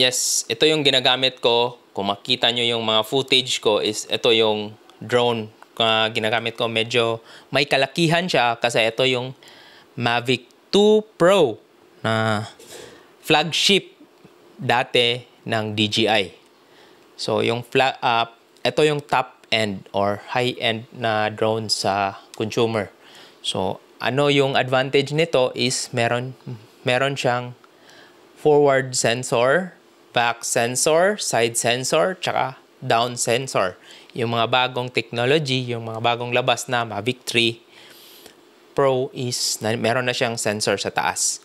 Yes, ito yung ginagamit ko. Kung makita nyo yung mga footage ko is ito yung drone uh, ginagamit ko. Medyo may kalakihan siya kasi ito yung Mavic 2 Pro na flagship dati ng DJI. So yung flag, uh, ah, ito yung top end or high end na drone sa consumer. So ano yung advantage nito is meron meron siyang forward sensor back sensor, side sensor, tsaka down sensor. Yung mga bagong technology, yung mga bagong labas na Mavic 3 Pro is na, meron na siyang sensor sa taas.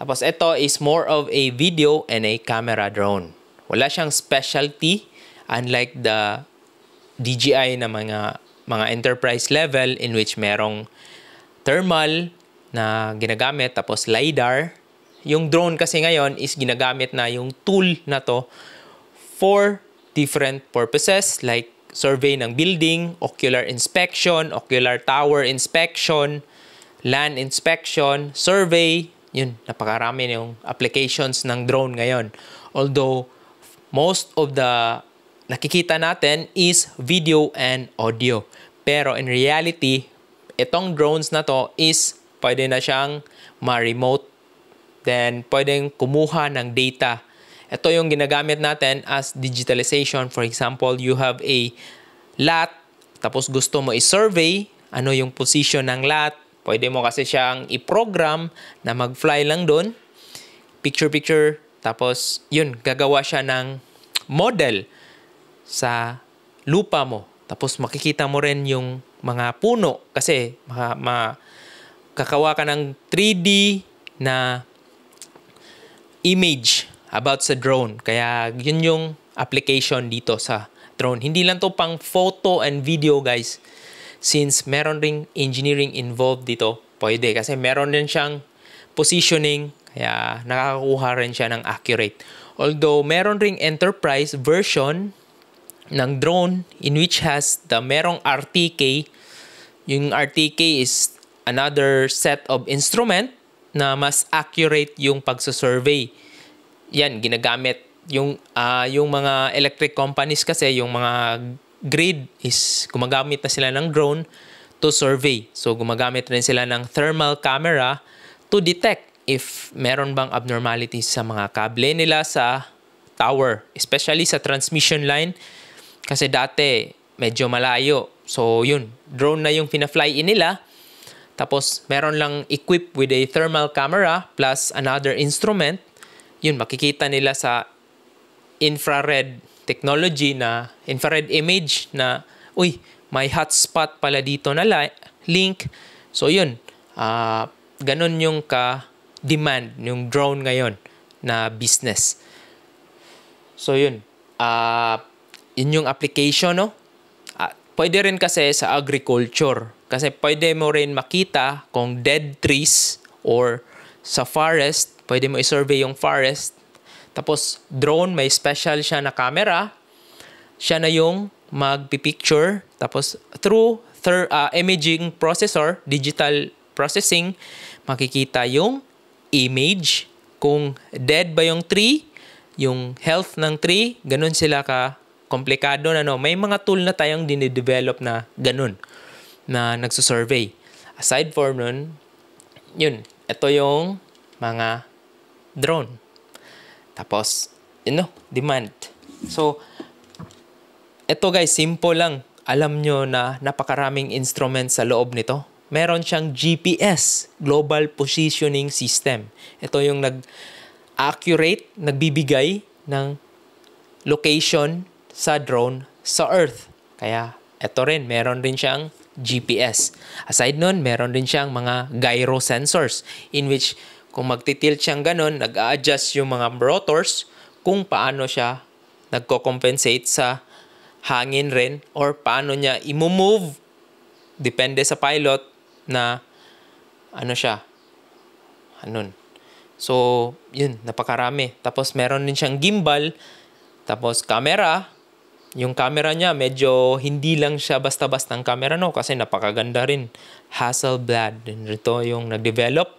Tapos ito is more of a video and a camera drone. Wala siyang specialty unlike the DJI na mga mga enterprise level in which merong thermal na ginagamit tapos lidar yung drone kasi ngayon is ginagamit na yung tool na to for different purposes like survey ng building, ocular inspection, ocular tower inspection, land inspection, survey. Yun, napakarami yung applications ng drone ngayon. Although, most of the nakikita natin is video and audio. Pero in reality, itong drones na to is pwede na siyang ma-remote then pwedeng kumuha ng data. Ito yung ginagamit natin as digitalization. For example, you have a lot, tapos gusto mo i-survey ano yung position ng lot. Pwede mo kasi siyang i-program na mag-fly lang doon. Picture-picture, tapos yun, gagawa siya ng model sa lupa mo. Tapos makikita mo rin yung mga puno kasi ma, ka ng 3D na image about sa drone. Kaya yun yung application dito sa drone. Hindi lang to pang photo and video guys. Since meron ring engineering involved dito, pwede. Kasi meron din siyang positioning, kaya nakakakuha rin siya ng accurate. Although meron ring enterprise version ng drone in which has the merong RTK. Yung RTK is another set of instrument na mas accurate yung pagsusurvey. Yan, ginagamit yung uh, yung mga electric companies kasi yung mga grid is gumagamit na sila ng drone to survey. So gumagamit rin sila ng thermal camera to detect if meron bang abnormalities sa mga kable nila sa tower, especially sa transmission line kasi dati medyo malayo. So yun, drone na yung pina-fly in nila tapos, meron lang equipped with a thermal camera plus another instrument. Yun, makikita nila sa infrared technology na infrared image na, uy, may hotspot pala dito na link. So, yun. Uh, ganun yung ka-demand yung drone ngayon na business. So, yun. Uh, yun yung application, no? Pwede rin kasi sa agriculture. Kasi pwede mo rin makita kung dead trees or sa forest, pwede mo i-survey yung forest. Tapos drone, may special siya na camera. Siya na yung magpipicture. Tapos through third uh, ah, imaging processor, digital processing, makikita yung image kung dead ba yung tree, yung health ng tree, ganun sila ka komplikado na no. May mga tool na tayong dinidevelop na ganun na nagsusurvey. Aside from nun, yun, ito yung mga drone. Tapos, you know, demand. So, ito guys, simple lang. Alam nyo na napakaraming instrument sa loob nito. Meron siyang GPS, Global Positioning System. Ito yung nag-accurate, nagbibigay ng location sa drone sa Earth. Kaya eto rin, meron rin siyang GPS. Aside nun, meron din siyang mga gyro sensors in which kung magtitilt siyang ganun, nag-a-adjust yung mga rotors kung paano siya nagko-compensate sa hangin rin or paano niya imumove depende sa pilot na ano siya. Anon. So, yun, napakarami. Tapos meron din siyang gimbal, tapos camera, yung camera niya, medyo hindi lang siya basta-basta ang camera, no? Kasi napakaganda rin. Hasselblad. Ito yung nagdevelop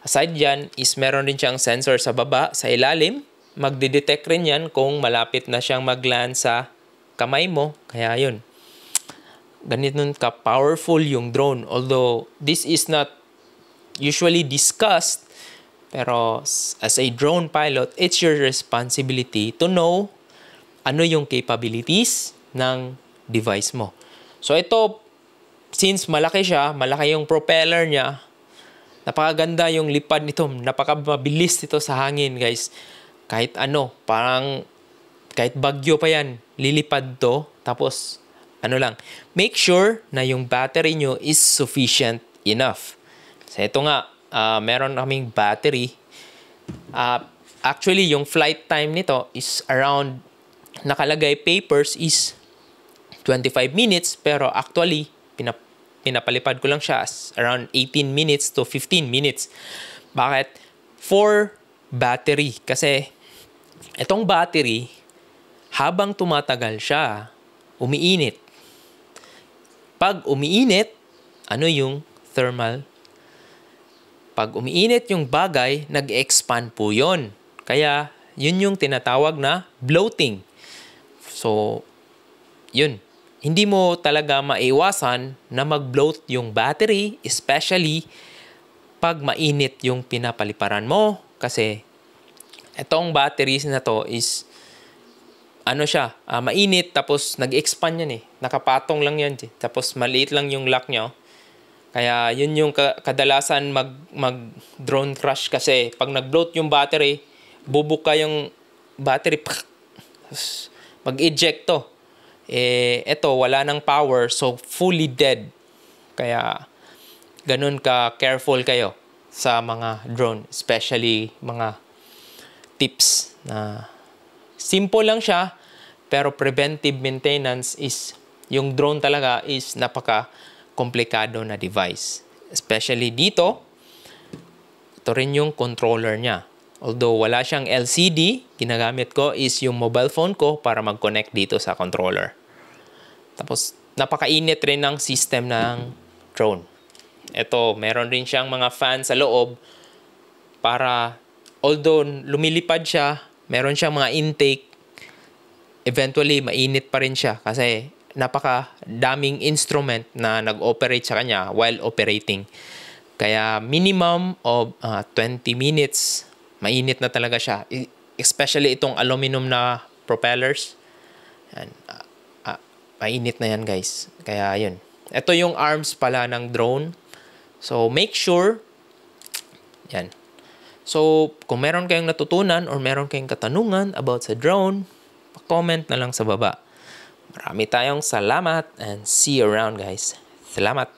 Aside dyan, is meron rin siyang sensor sa baba, sa ilalim. Magdidetect rin yan kung malapit na siyang magland sa kamay mo. Kaya yun. Ganitong ka-powerful yung drone. Although, this is not usually discussed, pero as a drone pilot, it's your responsibility to know ano yung capabilities ng device mo. So ito, since malaki siya, malaki yung propeller niya, napakaganda yung lipad nito, napakabilis nito sa hangin guys. Kahit ano, parang kahit bagyo pa yan, lilipad to. Tapos, ano lang, make sure na yung battery nyo is sufficient enough. So ito nga, uh, meron kaming battery. Uh, actually, yung flight time nito is around nakalagay papers is 25 minutes pero actually pinap pinapalipad ko lang siya as around 18 minutes to 15 minutes. Bakit? For battery. Kasi itong battery, habang tumatagal siya, umiinit. Pag umiinit, ano yung thermal? Pag umiinit yung bagay, nag-expand po yon. Kaya, yun yung tinatawag na bloating. So, yun. Hindi mo talaga maiwasan na mag-bloat yung battery, especially pag mainit yung pinapaliparan mo. Kasi, itong batteries na to is, ano siya, uh, mainit, tapos nag-expand yan eh. Nakapatong lang yan. Eh. Tapos maliit lang yung lock nyo. Kaya yun yung kadalasan mag, mag drone crash kasi pag nag-bloat yung battery, bubuk yung battery. Pah! pag eject to. Eh, ito wala nang power, so fully dead. Kaya, ganun ka careful kayo sa mga drone, especially mga tips na simple lang siya, pero preventive maintenance is, yung drone talaga is napaka komplikado na device. Especially dito, ito rin yung controller niya. Although wala siyang LCD, ginagamit ko is yung mobile phone ko para mag-connect dito sa controller. Tapos, napakainit rin ng system ng drone. Ito, meron rin siyang mga fan sa loob para although lumilipad siya, meron siyang mga intake, eventually mainit pa rin siya kasi napaka daming instrument na nag-operate sa kanya while operating. Kaya minimum of uh, ah, 20 minutes mainit na talaga siya. especially itong aluminum na propellers. Yan. Uh, uh, mainit na yan guys. Kaya yun. Ito yung arms pala ng drone. So make sure. Yan. So kung meron kayong natutunan or meron kayong katanungan about sa drone, comment na lang sa baba. Marami tayong salamat and see you around guys. Salamat!